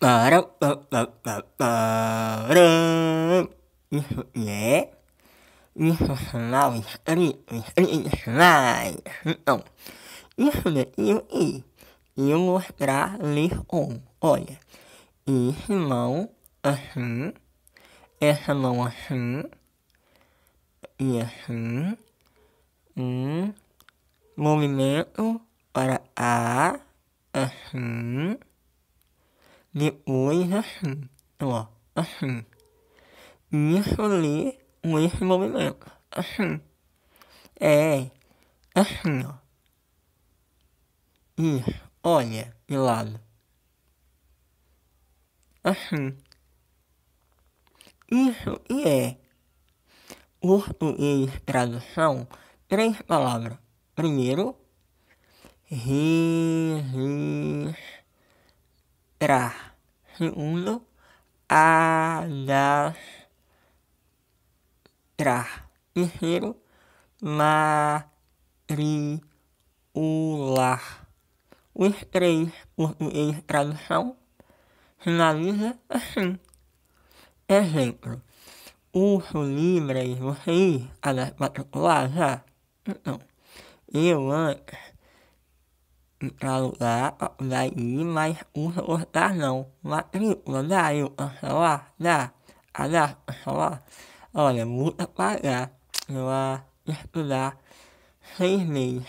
isso é internacional, internacionais. Então, isso daqui e ilustrar ler um. Olha, esse mão assim, essa mão assim, e assim, um movimento para A, assim. لويحن ó, ahn. Isso ali, um esse movimento, ahn. É, ahn, ó. Isso, olha, de lado. Ahn. Isso e é. Português, tradução, três palavras. Primeiro, registrar a alastrar. Terceiro, matriular. Os três português tradução finaliza assim. Exemplo, uso livre vocês a da particular já? Então, eu antes dialogar, daí, mas o recortar não. Matrícula, dá eu cancelar, dá, é a dá cancelar. Olha, multa pagar, eu a estudar seis meses,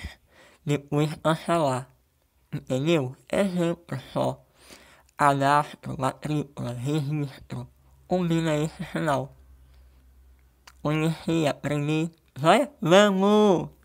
depois cancelar. Entendeu? Exemplo só. Cadastro, matrícula, registro, combina esse sinal. Conheci, aprender, olha, vamos!